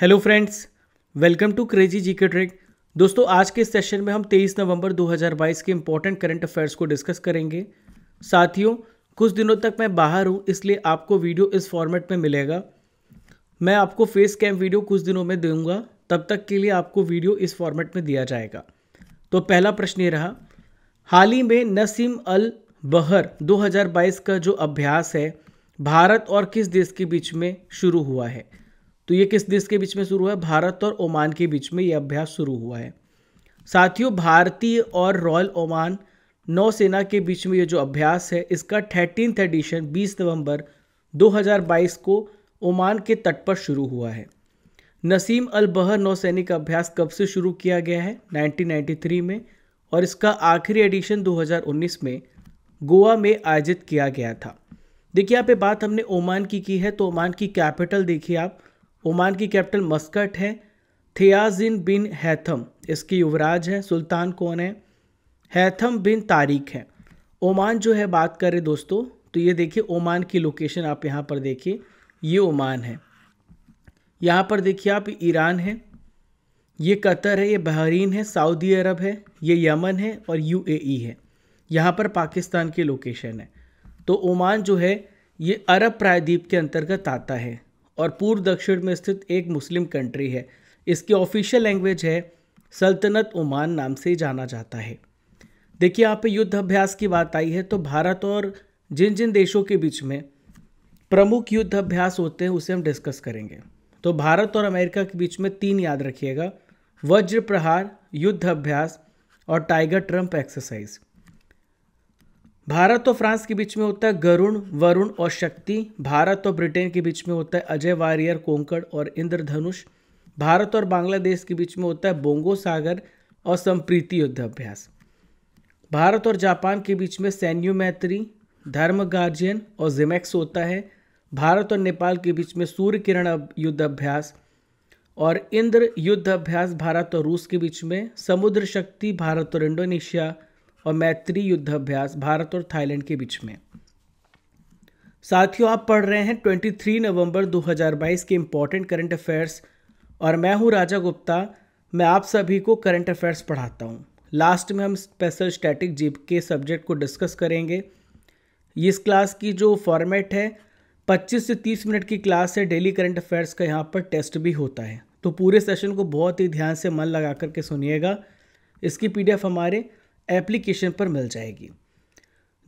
hello friends welcome to crazy G K trick दोस्तों आज के सेशन में हम 23 नवंबर 2022 के इम्पोर्टेंट करंट अफेयर्स को डिस्कस करेंगे साथियों कुछ दिनों तक मैं बाहर हूँ इसलिए आपको वीडियो इस फॉर्मेट में मिलेगा मैं आपको फेस कैम वीडियो कुछ दिनों में दूंगा तब तक के लिए आपको वीडियो इस फॉर्मेट में दिया जाएगा तो पहला प्रश्न ये रहा हाल ही में नसीम अल बहर 2022 का जो अभ्यास है भारत और किस देश के बीच में शुरू हुआ है तो ये किस देश के बीच में शुरू हुआ है भारत और ओमान के बीच में ये अभ्यास शुरू हुआ है साथियों भारतीय और रॉयल ओमान नौसेना के बीच में ये जो अभ्यास है इसका थर्टीनथ एडिशन 20 नवंबर 2022 को ओमान के तट पर शुरू हुआ है नसीम अल बहर नौसैनिक अभ्यास कब से शुरू किया गया है 1993 में और इसका आखिरी एडिशन 2019 में गोवा में आयोजित किया गया था देखिए यहाँ पे बात हमने ओमान की की है तो ओमान की कैपिटल देखिए आप ओमान की कैपिटल मस्कट है थियाजिन बिन हैथम इसकी युवराज है सुल्तान कौन है हैथम बिन तारिक है ओमान जो है बात करें दोस्तों तो ये देखिए ओमान की लोकेशन आप यहाँ पर देखिए ये ओमान है यहाँ पर देखिए आप ईरान है ये कतर है ये बहरीन है सऊदी अरब है ये यमन है और यूएई है यहाँ पर पाकिस्तान की लोकेशन है तो ओमान जो है ये अरब प्रायद्वीप के अंतर्गत आता है और पूर्व दक्षिण में स्थित एक मुस्लिम कंट्री है इसकी ऑफिशियल लैंग्वेज है सल्तनत ओमान नाम से ही जाना जाता है देखिए यहाँ पे युद्ध अभ्यास की बात आई है तो भारत और जिन जिन देशों के बीच में प्रमुख युद्ध अभ्यास होते हैं उसे हम डिस्कस करेंगे तो भारत और अमेरिका के बीच में तीन याद रखिएगा वज्र प्रहार युद्ध अभ्यास और टाइगर ट्रम्प एक्सरसाइज भारत और फ्रांस के बीच में होता है गरुण वरुण और शक्ति भारत और ब्रिटेन के बीच में होता है अजय वारियर कोंकड़ और इंद्रधनुष भारत और बांग्लादेश के बीच में होता है बोंगो सागर और संप्रीति युद्धाभ्यास भारत और जापान के बीच में सैन्य मैत्री धर्म गार्जियन और जिमेक्स होता है भारत और नेपाल के बीच में सूर्य किरण युद्ध अभ्यास और इंद्र युद्ध अभ्यास भारत और रूस के बीच में समुद्र शक्ति भारत और इंडोनेशिया और मैत्री युद्धाभ्यास भारत और थाईलैंड के बीच में साथियों आप पढ़ रहे हैं 23 नवंबर 2022 के इंपॉर्टेंट करंट अफेयर्स और मैं हूं राजा गुप्ता मैं आप सभी को करंट अफेयर्स पढ़ाता हूं लास्ट में हम स्पेशल स्टैटिक जीप के सब्जेक्ट को डिस्कस करेंगे इस क्लास की जो फॉर्मेट है 25 से 30 मिनट की क्लास है डेली करंट अफेयर्स का यहाँ पर टेस्ट भी होता है तो पूरे सेशन को बहुत ही ध्यान से मन लगा करके सुनिएगा इसकी पीडीएफ हमारे एप्लीकेशन पर मिल जाएगी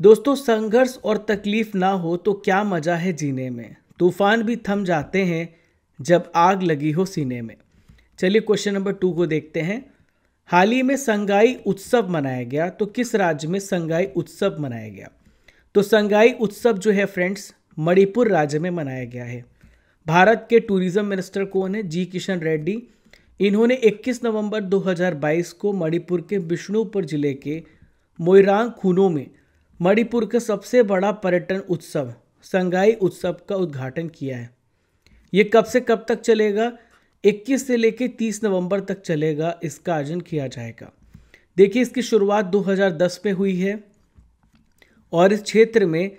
दोस्तों संघर्ष और तकलीफ ना हो तो क्या मज़ा है जीने में तूफान भी थम जाते हैं जब आग लगी हो सीने में चलिए क्वेश्चन नंबर टू को देखते हैं हाल ही में संगाई उत्सव मनाया गया तो किस राज्य में संगाई उत्सव मनाया गया तो संगाई उत्सव जो है फ्रेंड्स मणिपुर राज्य में मनाया गया है भारत के टूरिज्म मिनिस्टर कौन है जी किशन रेड्डी इन्होंने 21 नवंबर 2022 को मणिपुर के बिष्णुपुर जिले के मोइरांग खूनो में मणिपुर का सबसे बड़ा पर्यटन उत्सव संगाई उत्सव का उद्घाटन किया है ये कब से कब तक चलेगा 21 से लेकर 30 नवंबर तक चलेगा इसका आयोजन किया जाएगा देखिए इसकी शुरुआत 2010 में हुई है और इस क्षेत्र में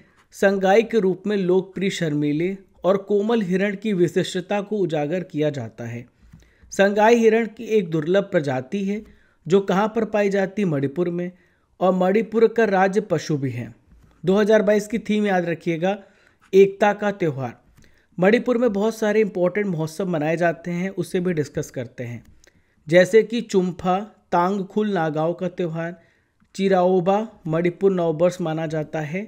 संगाई के रूप में लोकप्रिय शर्मीले और कोमल हिरण की विशिष्टता को उजागर किया जाता है संगाई हिरण की एक दुर्लभ प्रजाति है जो कहाँ पर पाई जाती मणिपुर में और मणिपुर का राज्य पशु भी है 2022 की थीम याद रखिएगा एकता का त्यौहार मणिपुर में बहुत सारे इंपॉर्टेंट महोत्सव मनाए जाते हैं उसे भी डिस्कस करते हैं जैसे कि चुम्फा तांगखुल नागाव का त्यौहार चिराओबा मणिपुर नववर्ष माना जाता है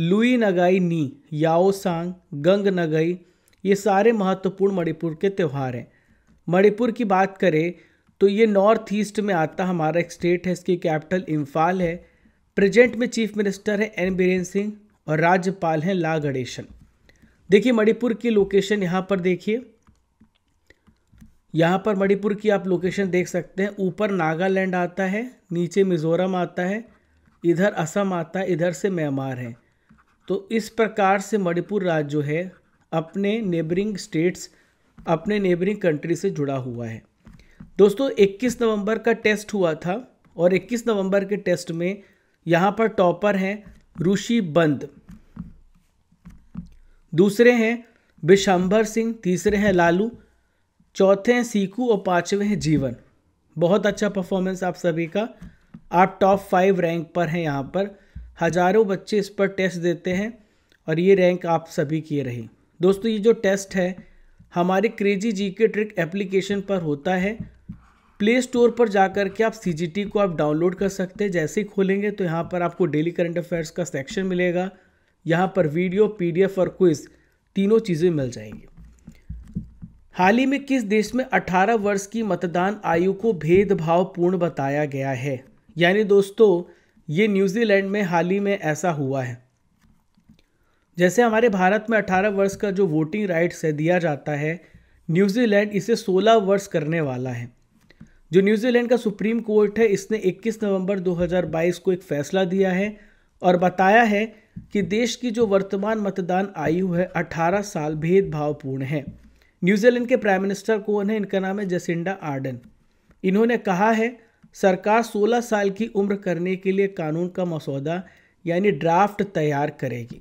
लुई नगाई नी याओसांग गंग नगई ये सारे महत्वपूर्ण मणिपुर के त्यौहार हैं मणिपुर की बात करें तो ये नॉर्थ ईस्ट में आता हमारा एक स्टेट है इसकी कैपिटल इम्फाल है प्रेजेंट में चीफ मिनिस्टर है एन बीरेन सिंह और राज्यपाल हैं ला गणेशन देखिए मणिपुर की लोकेशन यहाँ पर देखिए यहाँ पर मणिपुर की आप लोकेशन देख सकते हैं ऊपर नागालैंड आता है नीचे मिज़ोरम आता है इधर असम आता है इधर से म्यांमार है तो इस प्रकार से मणिपुर राज्य जो है अपने नेबरिंग स्टेट्स अपने नेबरिंग कंट्री से जुड़ा हुआ है दोस्तों 21 नवंबर का टेस्ट हुआ था और 21 नवंबर के टेस्ट में यहाँ पर टॉपर हैं ऋषि बंद दूसरे हैं बिशंभर सिंह तीसरे हैं लालू चौथे हैं सीकू और पाँचवें हैं जीवन बहुत अच्छा परफॉर्मेंस आप सभी का आप टॉप फाइव रैंक पर हैं यहाँ पर हजारों बच्चे इस पर टेस्ट देते हैं और ये रैंक आप सभी की रही दोस्तों ये जो टेस्ट है हमारे crazy G K trick application पर होता है प्ले स्टोर पर जाकर के आप सी को आप डाउनलोड कर सकते हैं जैसे ही खोलेंगे तो यहाँ पर आपको डेली करंट अफेयर्स का सेक्शन मिलेगा यहाँ पर वीडियो पीडीएफ और क्विज तीनों चीज़ें मिल जाएंगी हाल ही में किस देश में 18 वर्ष की मतदान आयु को भेदभावपूर्ण बताया गया है यानी दोस्तों ये न्यूजीलैंड में हाल ही में ऐसा हुआ है जैसे हमारे भारत में 18 वर्ष का जो वोटिंग राइट्स है दिया जाता है न्यूजीलैंड इसे 16 वर्ष करने वाला है जो न्यूजीलैंड का सुप्रीम कोर्ट है इसने 21 नवंबर 2022 को एक फैसला दिया है और बताया है कि देश की जो वर्तमान मतदान आयु है 18 साल भेदभावपूर्ण है न्यूजीलैंड के प्राइम मिनिस्टर कौन है इनका नाम है जसिंडा आर्डन इन्होंने कहा है सरकार 16 साल की उम्र करने के लिए कानून का मसौदा यानी ड्राफ्ट तैयार करेगी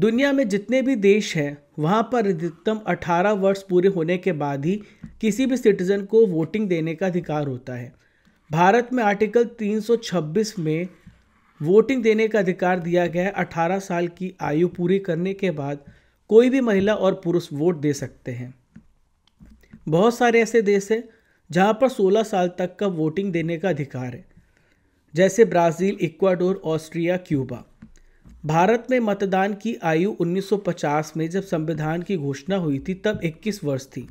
दुनिया में जितने भी देश हैं वहाँ पर अधिकतम 18 वर्ष पूरे होने के बाद ही किसी भी सिटीज़न को वोटिंग देने का अधिकार होता है भारत में आर्टिकल 326 में वोटिंग देने का अधिकार दिया गया है अठारह साल की आयु पूरी करने के बाद कोई भी महिला और पुरुष वोट दे सकते हैं बहुत सारे ऐसे देश हैं जहाँ पर 16 साल तक का वोटिंग देने का अधिकार है जैसे Brazil Ecuador Austria Cuba Bharat में मतदान की आयु 1950 में जब संविधान की घोषणा हुई थी तब 21 वर्ष थी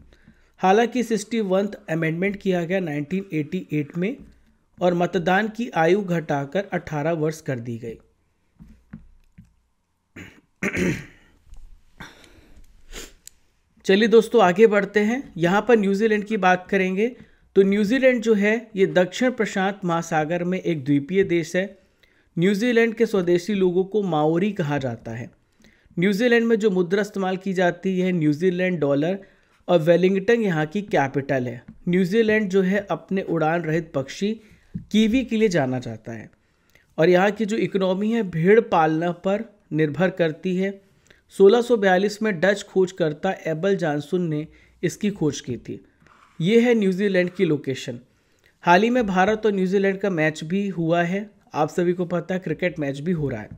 हालांकि सिक्सटी वंथ अमेंडमेंट किया गया 1988 में और मतदान की आयु घटाकर 18 वर्ष कर दी गई चलिए दोस्तों आगे बढ़ते हैं यहाँ पर न्यूजीलैंड की बात करेंगे तो न्यूजीलैंड जो है ये दक्षिण प्रशांत महासागर में एक द्वीपीय देश है न्यूजीलैंड के स्वदेशी लोगों को माओरी कहा जाता है न्यूजीलैंड में जो मुद्रा इस्तेमाल की जाती है न्यूजीलैंड डॉलर और वेलिंगटन यहाँ की कैपिटल है न्यूजीलैंड जो है अपने उड़ान रहित पक्षी कीवी के लिए जाना जाता है और यहाँ की जो इकोनॉमी है भेड़ पालना पर निर्भर करती है 1642 में डच खोजकर्ता एबल जानसुन ने इसकी खोज की थी ये है न्यूजीलैंड की लोकेशन हाल ही में भारत और न्यूजीलैंड का मैच भी हुआ है आप सभी को पता है क्रिकेट मैच भी हो रहा है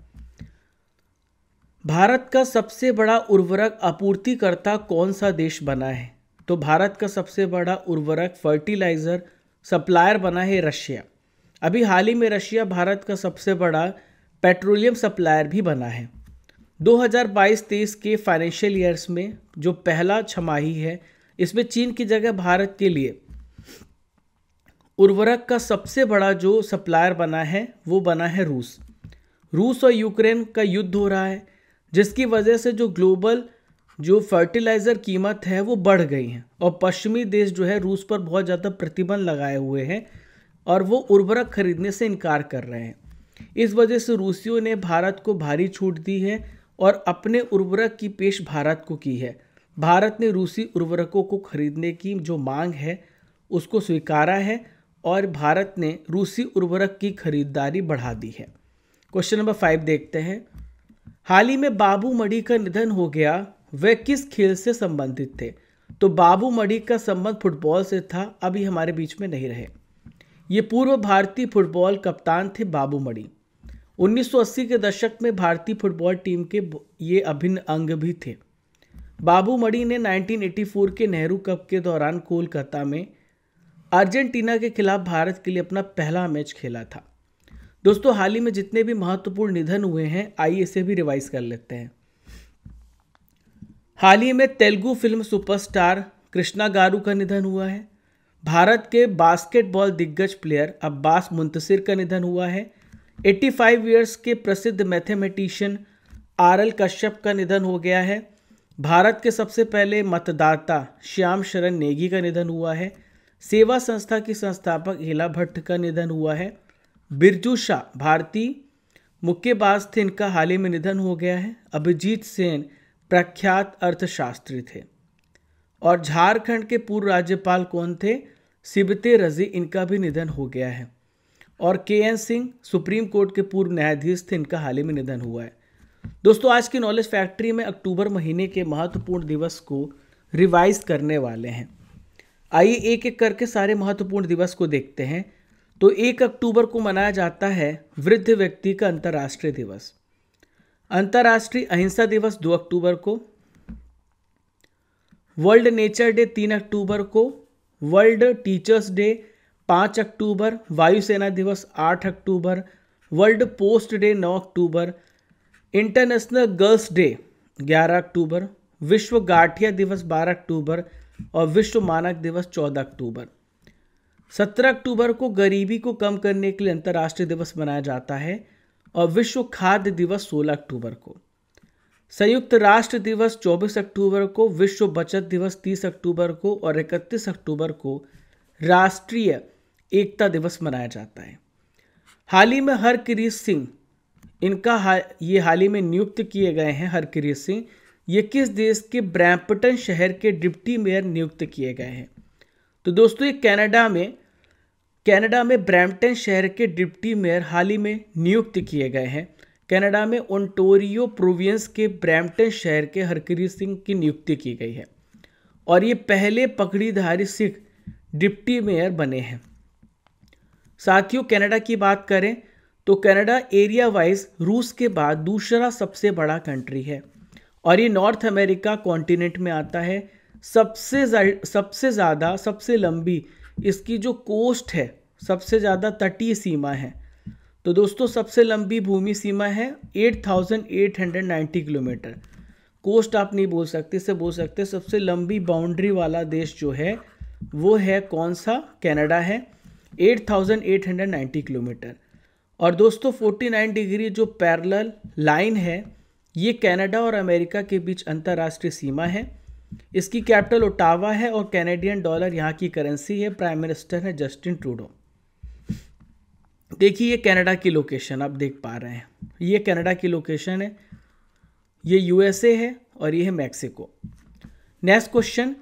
भारत का सबसे बड़ा उर्वरक आपूर्तिकर्ता कौन सा देश बना है तो भारत का सबसे बड़ा उर्वरक फर्टिलाइज़र सप्लायर बना है रशिया अभी हाल ही में रशिया भारत का सबसे बड़ा पेट्रोलियम सप्लायर भी बना है 2022-23 के फाइनेंशियल ईयर्स में जो पहला छमाही है इसमें चीन की जगह भारत के लिए उर्वरक का सबसे बड़ा जो सप्लायर बना है वो बना है रूस रूस और यूक्रेन का युद्ध हो रहा है जिसकी वजह से जो ग्लोबल जो फर्टिलाइज़र कीमत है वो बढ़ गई है और पश्चिमी देश जो है रूस पर बहुत ज़्यादा प्रतिबंध लगाए हुए हैं और वो उर्वरक खरीदने से इनकार कर रहे हैं इस वजह से रूसियों ने भारत को भारी छूट दी है और अपने उर्वरक की पेश भारत को की है भारत ने रूसी उर्वरकों को खरीदने की जो मांग है उसको स्वीकारा है और भारत ने रूसी उर्वरक की खरीदारी बढ़ा दी है क्वेश्चन नंबर फाइव देखते हैं हाल ही में बाबू मड़ी का निधन हो गया वे किस खेल से संबंधित थे तो बाबू मड़ी का संबंध फुटबॉल से था अभी हमारे बीच में नहीं रहे ये पूर्व भारतीय फुटबॉल कप्तान थे बाबू मढ़ी 1980 के दशक में भारतीय फुटबॉल टीम के ये अभिन्न अंग भी थे बाबू मढ़ी ने 1984 के नेहरू कप के दौरान कोलकाता में अर्जेंटीना के खिलाफ भारत के लिए अपना पहला मैच खेला था दोस्तों हाल ही में जितने भी महत्वपूर्ण निधन हुए हैं आइए इसे भी रिवाइज कर लेते हैं हाल ही में तेलुगु फिल्म सुपरस्टार कृष्णा गारू का निधन हुआ है भारत के बास्केटबॉल दिग्गज प्लेयर अब्बास मुंतसिर का निधन हुआ है 85 फाइव ईयर्स के प्रसिद्ध मैथमेटिशियन आर एल कश्यप का निधन हो गया है भारत के सबसे पहले मतदाता श्याम शरण नेगी का निधन हुआ है सेवा संस्था की संस्थापक हिला भट्ट का निधन हुआ है बिरजू शाह भारतीय मुक्केबाज थे इनका हाल ही में निधन हो गया है अभिजीत सेन प्रख्यात अर्थशास्त्री थे और झारखंड के पूर्व राज्यपाल कौन थे सिबते रजी इनका भी निधन हो गया है और के एन सिंह सुप्रीम कोर्ट के पूर्व न्यायाधीश थे इनका हाल ही में निधन हुआ है दोस्तों आज की नॉलेज फैक्ट्री में अक्टूबर महीने के महत्वपूर्ण दिवस को रिवाइज करने वाले हैं आइए एक एक करके सारे महत्वपूर्ण दिवस को देखते हैं तो एक अक्टूबर को मनाया जाता है वृद्ध व्यक्ति का अंतर्राष्ट्रीय दिवस अंतर्राष्ट्रीय अहिंसा दिवस दो अक्टूबर को वर्ल्ड नेचर डे तीन अक्टूबर को वर्ल्ड टीचर्स डे पाँच अक्टूबर वायुसेना दिवस आठ अक्टूबर वर्ल्ड पोस्ट डे नौ अक्टूबर इंटरनेशनल गर्ल्स डे ग्यारह अक्टूबर विश्व गाठिया दिवस बारह अक्टूबर और विश्व मानक दिवस 14 अक्टूबर 17 अक्टूबर को गरीबी को कम करने के लिए अंतर्राष्ट्रीय दिवस मनाया जाता है और विश्व खाद्य दिवस 16 अक्टूबर को संयुक्त राष्ट्र दिवस 24 अक्टूबर को विश्व बचत दिवस 30 अक्टूबर को और 31 अक्टूबर को राष्ट्रीय एकता दिवस मनाया जाता है हाल ही में हरकिरीत सिंह इनका हा, ये हाल ही में नियुक्त किए गए हैं हरकिरीत सिंह ये किस देश के ब्रैम्पटन शहर के डिप्टी मेयर नियुक्त किए गए हैं तो दोस्तों ये कनाडा में कनाडा में ब्रैम्पटन शहर के डिप्टी मेयर हाल ही में नियुक्त किए गए हैं कनाडा में ओंटोरियो प्रोविंस के ब्रैम्पटन शहर के हरकरी सिंह की नियुक्ति की गई है और ये पहले पगड़ीधारी सिख डिप्टी मेयर बने हैं साथियों कनाडा की बात करें तो कनाडा एरिया वाइज रूस के बाद दूसरा सबसे बड़ा कंट्री है और ये नॉर्थ अमेरिका कॉन्टिनेंट में आता है सबसे सबसे ज़्यादा सबसे लंबी इसकी जो कोस्ट है सबसे ज़्यादा तटीय सीमा है तो दोस्तों सबसे लंबी भूमि सीमा है 8,890 किलोमीटर कोस्ट आप नहीं बोल सकते इसे बोल सकते सबसे लंबी बाउंड्री वाला देश जो है वो है कौन सा कनाडा है 8,890 किलोमीटर और दोस्तों 49 डिग्री जो पैरल लाइन है ये कनाडा और अमेरिका के बीच अंतर्राष्ट्रीय सीमा है इसकी कैपिटल ओटावा है और कैनेडियन डॉलर यहाँ की करेंसी है प्राइम मिनिस्टर है जस्टिन ट्रूडो देखिए ये कनाडा की लोकेशन आप देख पा रहे हैं ये कनाडा की लोकेशन है ये यूएसए है और ये है मैक्सिको नेक्स्ट क्वेश्चन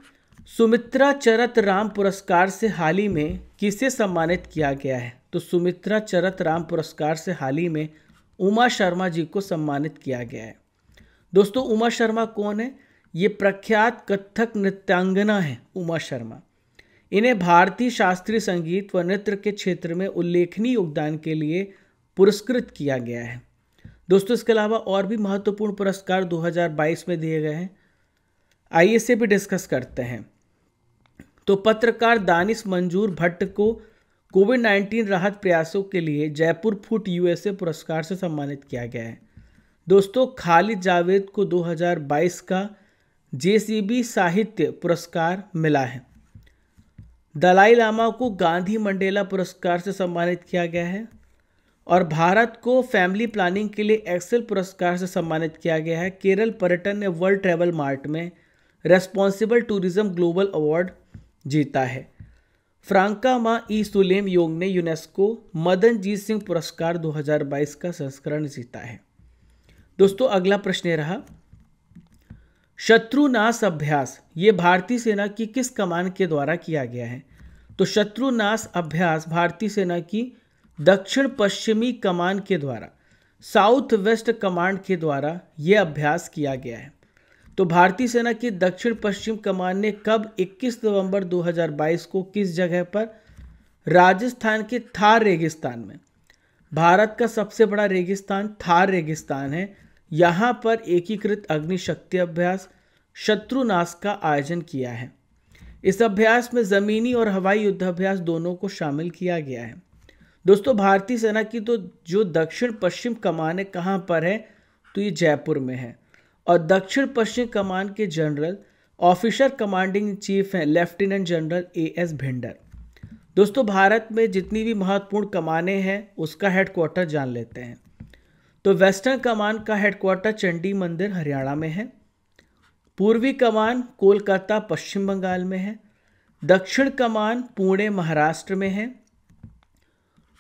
सुमित्रा चरत राम पुरस्कार से हाल ही में किसे सम्मानित किया गया है तो सुमित्रा चरत राम पुरस्कार से हाल ही में उमा शर्मा जी को सम्मानित किया गया है दोस्तों उमा शर्मा कौन है ये प्रख्यात कथक नृत्यांगना है उमा शर्मा इन्हें भारतीय शास्त्रीय संगीत व नृत्य के क्षेत्र में उल्लेखनीय योगदान के लिए पुरस्कृत किया गया है दोस्तों इसके अलावा और भी महत्वपूर्ण पुरस्कार 2022 में दिए गए हैं आइए इसे भी डिस्कस करते हैं तो पत्रकार दानिश मंजूर भट्ट को कोविड 19 राहत प्रयासों के लिए जयपुर फूट यूएसए पुरस्कार से सम्मानित किया गया है दोस्तों खालिद जावेद को 2022 का जे साहित्य पुरस्कार मिला है दलाई लामा को गांधी मंडेला पुरस्कार से सम्मानित किया गया है और भारत को फैमिली प्लानिंग के लिए एक्सेल पुरस्कार से सम्मानित किया गया है केरल पर्यटन ने वर्ल्ड ट्रैवल मार्ट में रेस्पॉन्सिबल टूरिज्म ग्लोबल अवार्ड जीता है Franca Ma-ih Sulem Yong ने यूनेस्को मदनजीत सिंह पुरस्कार 2022 का संस्करण जीता है दोस्तों अगला प्रश्न रहा शत्रुनाश अभ्यास ये भारतीय सेना की किस कमान के द्वारा किया गया है तो शत्रुनाश अभ्यास भारतीय सेना की दक्षिण पश्चिमी कमान के द्वारा साउथ वेस्ट कमांड के द्वारा यह अभ्यास किया गया है तो भारतीय सेना की दक्षिण पश्चिम कमान ने कब 21 नवंबर 2022 को किस जगह पर राजस्थान के थार रेगिस्तान में भारत का सबसे बड़ा रेगिस्तान थार रेगिस्तान है यहाँ पर एकीकृत अग्निशक्ति अभ्यास शत्रुनाश का आयोजन किया है इस अभ्यास में ज़मीनी और हवाई युद्धाभ्यास दोनों को शामिल किया गया है दोस्तों भारतीय सेना की तो जो दक्षिण पश्चिम कमान है कहाँ पर है तो ये जयपुर में है और दक्षिण पश्चिम कमान के जनरल ऑफिसर कमांडिंग चीफ हैं lieutenant general A S Bhinder दोस्तों भारत में जितनी भी महत्वपूर्ण कमाने हैं उसका हेडक्वार्टर जान लेते हैं तो वेस्टर्न कमान का हेडक्वार्टर चंडी मंदिर हरियाणा में है पूर्वी कमान कोलकाता पश्चिम बंगाल में है दक्षिण कमान पुणे महाराष्ट्र में है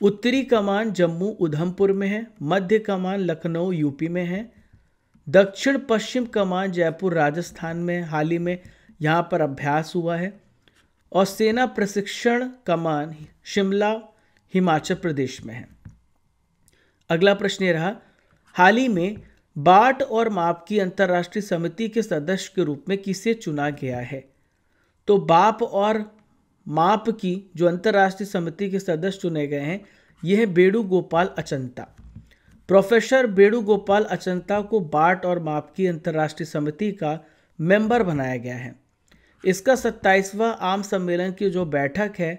उत्तरी कमान जम्मू उधमपुर में है मध्य कमान लखनऊ यूपी में है दक्षिण पश्चिम कमान जयपुर राजस्थान में हाल ही में यहाँ पर अभ्यास हुआ है और सेना प्रशिक्षण कमान शिमला हिमाचल प्रदेश में है अगला प्रश्न ये रहा हाल ही में बाट और माप की अंतर्राष्ट्रीय समिति के सदस्य के रूप में किसे चुना गया है तो बाप और माप की जो अंतर्राष्ट्रीय समिति के सदस्य चुने गए हैं यह है गोपाल अचंता प्रोफेसर गोपाल अचंता को बाट और माप की अंतर्राष्ट्रीय समिति का मेंबर बनाया गया है इसका सत्ताईसवा आम सम्मेलन की जो बैठक है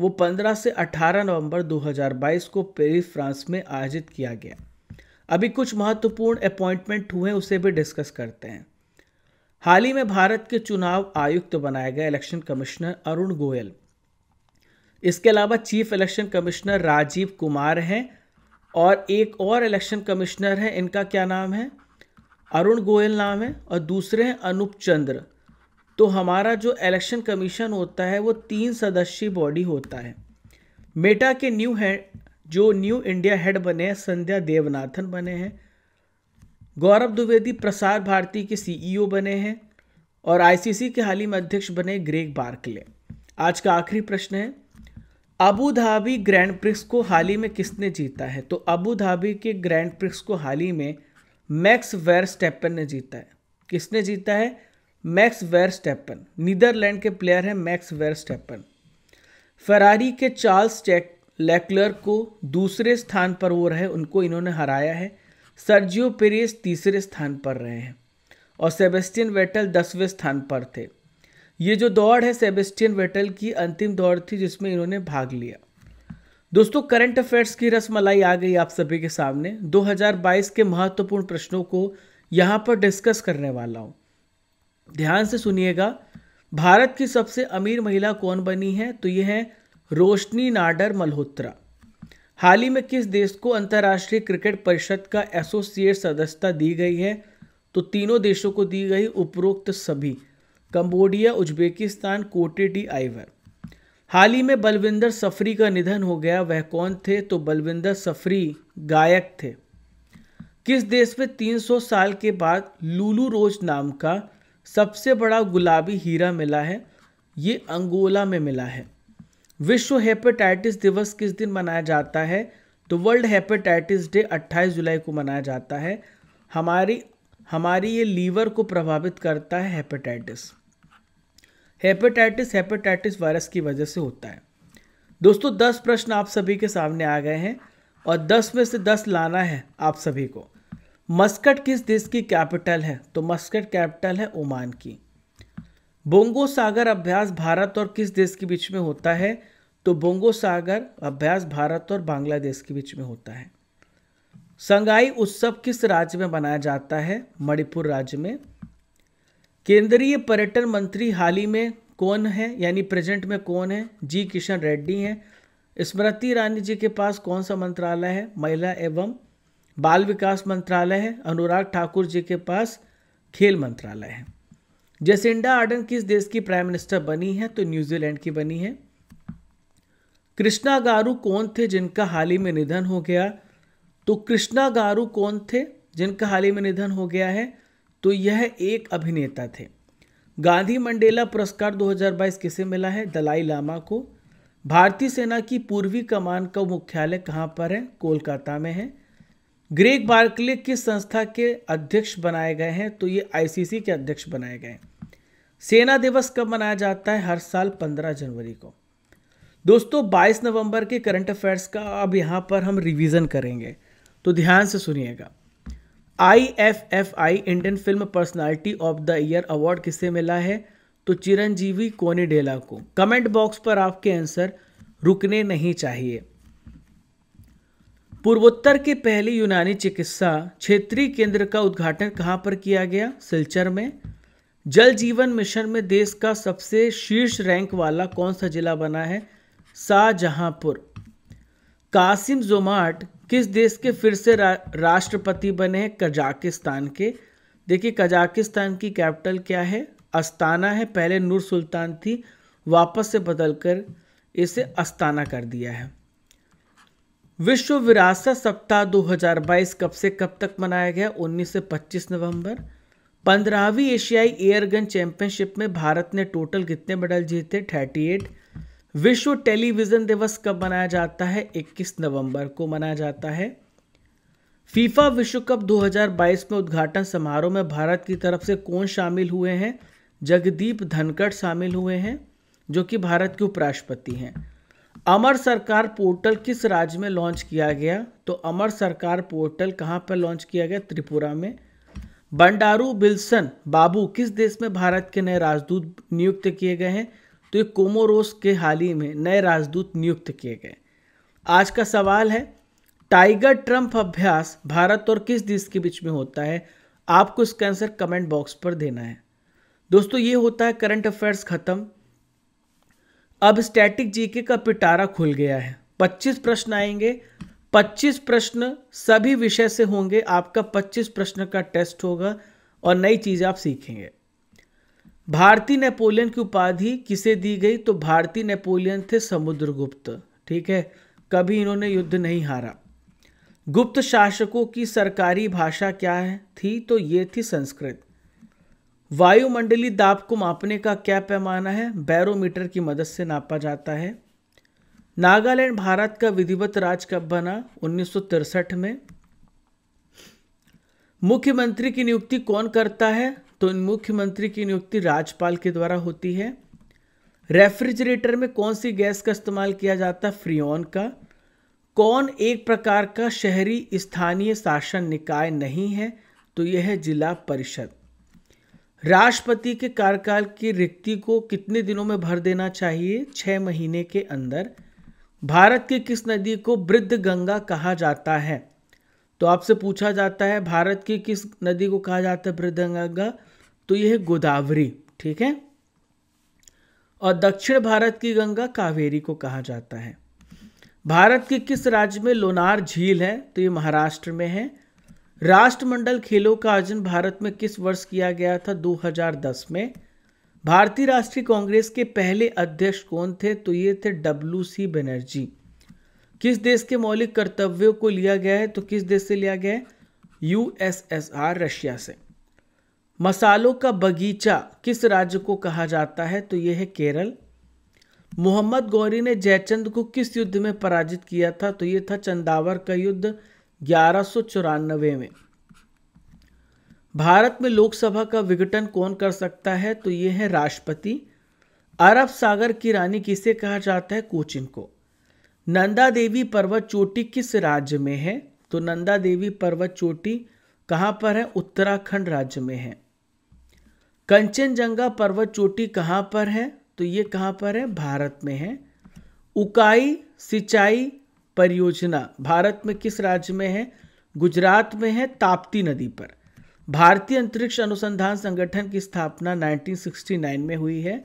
वो 15 से 18 नवंबर 2022 को पेरिस फ्रांस में आयोजित किया गया अभी कुछ महत्वपूर्ण अपॉइंटमेंट हुए उसे भी डिस्कस करते हैं हाल ही में भारत के चुनाव आयुक्त तो बनाए गए इलेक्शन कमिश्नर अरुण गोयल इसके अलावा chief election commissioner Rajiv Kumar हैं और एक और इलेक्शन कमिश्नर हैं इनका क्या नाम है अरुण गोयल नाम है और दूसरे हैं अनूप चंद्र तो हमारा जो इलेक्शन कमीशन होता है वो तीन सदस्यीय बॉडी होता है मेटा के न्यू हेड जो न्यू इंडिया हेड बने हैं संध्या देवनाथन बने हैं गौरव द्विवेदी प्रसार भारती के सीईओ e बने हैं और आईसीसी के हाल ही में अध्यक्ष बने ग्रेग बार्कले आज का आखिरी प्रश्न है अबू धाबी ग्रैंड प्रिक्स को हाल ही में किसने जीता है तो अबू धाबी के ग्रैंड प्रिक्स को हाल ही में मैक्स वेर स्टेपन ने जीता है किसने जीता है मैक्स वेर स्टेपन नीदरलैंड के प्लेयर हैं मैक्स वेर स्टेपन फरारी के चार्ल्स चेक लेकलर को दूसरे स्थान पर वो रहे उनको इन्होंने हराया है सर्जियो पेरेस तीसरे स्थान पर रहे हैं और सेबेस्टियन वेटल दसवें स्थान पर थे ये जो दौड़ है सेबेस्टियन वेटल की अंतिम दौड़ थी जिसमें इन्होंने भाग लिया दोस्तों करंट अफेयर्स की रसमलाई आ गई आप सभी के सामने 2022 के महत्वपूर्ण प्रश्नों को यहाँ पर डिस्कस करने वाला हूँ ध्यान से सुनिएगा भारत की सबसे अमीर महिला कौन बनी है तो ये है रोशनी नाडर मल्होत्रा हाल ही में किस देश को अंतर्राष्ट्रीय क्रिकेट परिषद का एसोसिएट सदस्यता दी गई है तो तीनों देशों को दी गई उपरोक्त सभी Cambodia Uzbekistan Cote d'Ivoire हाल ही में बलविंदर सफरी का निधन हो गया वह कौन थे तो बलविंदर सफरी गायक थे किस देश में 300 साल के बाद लूलू रोज नाम का सबसे बड़ा गुलाबी हीरा मिला है ये अंगोला में मिला है विश्व हेपेटाइटिस दिवस किस दिन मनाया जाता है तो वर्ल्ड हेपेटाइटिस डे 28 जुलाई को मनाया जाता है हमारी हमारी ये लीवर को प्रभावित करता है हेपेटाइटिस हेपेटाइटिस हेपेटाइटिस वायरस की वजह से होता है दोस्तों दस प्रश्न आप सभी के सामने आ गए हैं और दस में से दस लाना है आप सभी को मस्कट किस देश की कैपिटल है तो मस्कट कैपिटल है ओमान की बोंगो सागर अभ्यास भारत और किस देश के बीच में होता है तो बोंगो सागर अभ्यास भारत और बांग्लादेश के बीच में होता है संगाई उत्सव किस राज्य में मनाया जाता है मणिपुर राज्य में केंद्रीय पर्यटन मंत्री हाल ही में कौन है यानी प्रेजेंट में कौन है जी किशन रेड्डी हैं स्मृति ईरानी जी के पास कौन सा मंत्रालय है महिला एवं बाल विकास मंत्रालय है अनुराग ठाकुर जी के पास खेल मंत्रालय है जेसिंडा आर्डन किस देश की प्राइम मिनिस्टर बनी है तो न्यूजीलैंड की बनी है कृष्णा गारू कौन थे जिनका हाल ही में निधन हो गया तो कृष्णा गारू कौन थे जिनका हाल ही में निधन हो गया है तो यह एक अभिनेता थे गांधी मंडेला पुरस्कार 2022 किसे मिला है दलाई लामा को भारतीय सेना की पूर्वी कमान का मुख्यालय कहाँ पर है कोलकाता में है ग्रेग बार्कले किस संस्था के अध्यक्ष बनाए गए हैं तो ये आईसीसी के अध्यक्ष बनाए गए हैं सेना दिवस कब मनाया जाता है हर साल 15 जनवरी को दोस्तों 22 नवंबर के करंट अफेयर्स का अब यहाँ पर हम रिवीजन करेंगे तो ध्यान से सुनिएगा I F F I Indian film personality of the year award किसे मिला है तो चिरंजीवी कोनीडेला को कमेंट बॉक्स पर आपके आंसर रुकने नहीं चाहिए पूर्वोत्तर के पहले यूनानी चिकित्सा क्षेत्रीय केंद्र का उद्घाटन कहाँ पर किया गया सिलचर में जल जीवन मिशन में देश का सबसे शीर्ष रैंक वाला कौन सा जिला बना है शाहजहांपुर कासिम जोमाट किस देश के फिर से रा, राष्ट्रपति बने हैं कजाकिस्तान के देखिए कजाकिस्तान की कैपिटल क्या है अस्ताना है पहले नूर सुल्तान थी वापस से बदलकर इसे अस्ताना कर दिया है विश्व विरासत सप्ताह 2022 कब से कब तक मनाया गया 19 से 25 नवंबर पंद्रहवीं एशियाई एयरगन चैंपियनशिप में भारत ने टोटल कितने मेडल जीते 38 विश्व टेलीविज़न दिवस कब मनाया जाता है 21 नवंबर को मनाया जाता है फीफा विश्व कप 2022 में उद्घाटन समारोह में भारत की तरफ से कौन शामिल हुए हैं जगदीप धनखड़ शामिल हुए हैं जो कि भारत के उपराष्ट्रपति हैं अमर सरकार पोर्टल किस राज्य में लॉन्च किया गया तो अमर सरकार पोर्टल कहाँ पर लॉन्च किया गया त्रिपुरा में बंडारू बिल्सन बाबू किस देश में भारत के नए राजदूत नियुक्त किए गए हैं तो ये कोमोरोस के हाल ही में नए राजदूत नियुक्त किए गए आज का सवाल है टाइगर ट्रंप अभ्यास भारत और किस देश के बीच में होता है आपको इसका आंसर कमेंट बॉक्स पर देना है दोस्तों ये होता है करंट अफेयर्स ख़त्म अब स्टैटिक जीके का पिटारा खुल गया है 25 प्रश्न आएंगे 25 प्रश्न सभी विषय से होंगे आपका 25 प्रश्न का टेस्ट होगा और नई चीज़ आप सीखेंगे भारतीय नेपोलियन की उपाधि किसे दी गई तो भारतीय नेपोलियन थे समुद्रगुप्त ठीक है कभी इन्होंने युद्ध नहीं हारा गुप्त शासकों की सरकारी भाषा क्या है थी तो ये थी संस्कृत वायुमंडलीय दाब को मापने का क्या पैमाना है बैरोमीटर की मदद से नापा जाता है नागालैंड भारत का विधिवत राज कब बना उन्नीस में मुख्यमंत्री की नियुक्ति कौन करता है तो मुख्यमंत्री की नियुक्ति राज्यपाल के द्वारा होती है रेफ्रिजरेटर में कौन सी गैस का इस्तेमाल किया जाता है फ्रियोन का कौन एक प्रकार का शहरी स्थानीय शासन निकाय नहीं है तो यह है जिला परिषद राष्ट्रपति के कार्यकाल की रिक्ति को कितने दिनों में भर देना चाहिए छह महीने के अंदर भारत की किस नदी को वृद्ध गंगा कहा जाता है तो आपसे पूछा जाता है भारत की किस नदी को कहा जाता है वृद्ध गंगा तो यह है गोदावरी ठीक है और दक्षिण भारत की गंगा कावेरी को कहा जाता है भारत के किस राज्य में लोनार झील है तो ये महाराष्ट्र में है राष्ट्रमंडल खेलों का आयोजन भारत में किस वर्ष किया गया था 2010 में भारतीय राष्ट्रीय कांग्रेस के पहले अध्यक्ष कौन थे तो ये थे डब्ल्यू सी बनर्जी किस देश के मौलिक कर्तव्यों को लिया गया है तो किस देश से लिया गया है यूएसएसआर रशिया से मसालों का बगीचा किस राज्य को कहा जाता है तो यह है केरल मोहम्मद गौरी ने जयचंद को किस युद्ध में पराजित किया था तो यह था चंदावर का युद्ध ग्यारह में भारत में लोकसभा का विघटन कौन कर सकता है तो ये है राष्ट्रपति अरब सागर की रानी किसे कहा जाता है कोचिन को नंदा देवी पर्वत चोटी किस राज्य में है तो नंदा देवी पर्वत चोटी कहाँ पर है उत्तराखंड राज्य में है कंचनजंगा पर्वत चोटी कहाँ पर है तो ये कहाँ पर है भारत में है उकाई सिंचाई परियोजना भारत में किस राज्य में है गुजरात में है ताप्ती नदी पर भारतीय अंतरिक्ष अनुसंधान संगठन की स्थापना 1969 में हुई है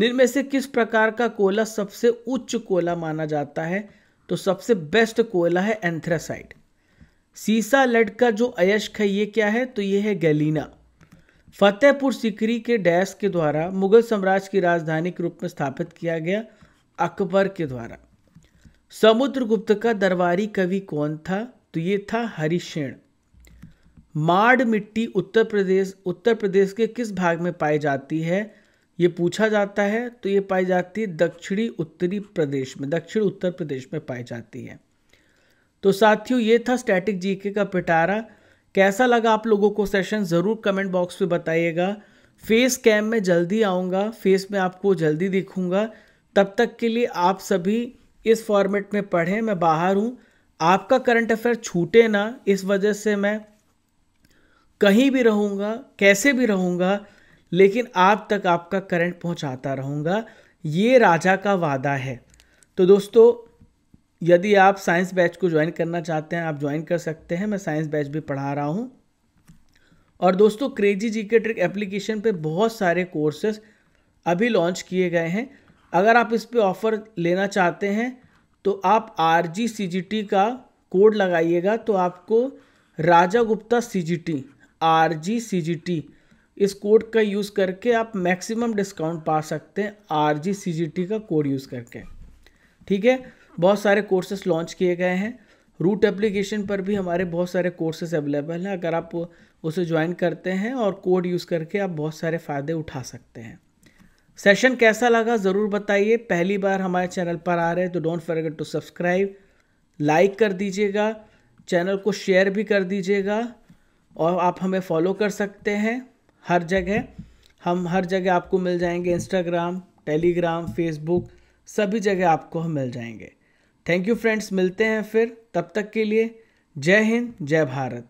निम्न से किस प्रकार का कोयला सबसे उच्च कोयला माना जाता है तो सबसे बेस्ट कोयला है एंथ्रासाइड सीसा लड का जो अयश्क है ये क्या है तो ये है गैलीना फतेहपुर सिकरी के डैश के द्वारा मुगल साम्राज्य की राजधानी के रूप में स्थापित किया गया अकबर के द्वारा समुद्रगुप्त का दरबारी कवि कौन था तो ये था हरिशेण माड़ मिट्टी उत्तर प्रदेश उत्तर प्रदेश के किस भाग में पाई जाती है ये पूछा जाता है तो ये पाई जाती है दक्षिणी उत्तरी प्रदेश में दक्षिण उत्तर प्रदेश में पाई जाती है तो साथियों ये था स्टैटिक जीके का पिटारा कैसा लगा आप लोगों को सेशन ज़रूर कमेंट बॉक्स में बताइएगा फेस कैम में जल्दी आऊँगा फेस में आपको जल्दी दिखूँगा तब तक के लिए आप सभी इस फॉर्मेट में पढ़ें मैं बाहर हूँ आपका करंट अफेयर छूटे ना इस वजह से मैं कहीं भी रहूँगा कैसे भी रहूँगा लेकिन आप तक आपका करंट पहुँचाता रहूँगा ये राजा का वादा है तो दोस्तों यदि आप साइंस बैच को ज्वाइन करना चाहते हैं आप ज्वाइन कर सकते हैं मैं साइंस बैच भी पढ़ा रहा हूँ और दोस्तों crazy G K trick application पे बहुत सारे कोर्सेस अभी लॉन्च किए गए हैं अगर आप इस पर ऑफ़र लेना चाहते हैं तो आप R G C G T का कोड लगाइएगा तो आपको Raja Gupta C G T R G C G T इस कोड का यूज़ करके आप मैक्सिमम डिस्काउंट पा सकते हैं R G C G T का कोड यूज़ करके ठीक है बहुत सारे कोर्सेज लॉन्च किए गए हैं रूट एप्लीकेशन पर भी हमारे बहुत सारे कोर्सेज अवेलेबल हैं अगर आप उसे ज्वाइन करते हैं और कोड यूज़ करके आप बहुत सारे फ़ायदे उठा सकते हैं सेशन कैसा लगा ज़रूर बताइए पहली बार हमारे चैनल पर आ रहे हैं तो don't forget to subscribe like कर दीजिएगा चैनल को शेयर भी कर दीजिएगा और आप हमें फॉलो कर सकते हैं हर जगह हम हर जगह आपको मिल जाएंगे इंस्टाग्राम टेलीग्राम फेसबुक सभी जगह आपको हम मिल जाएंगे थैंक यू फ्रेंड्स मिलते हैं फिर तब तक के लिए जय हिंद जय भारत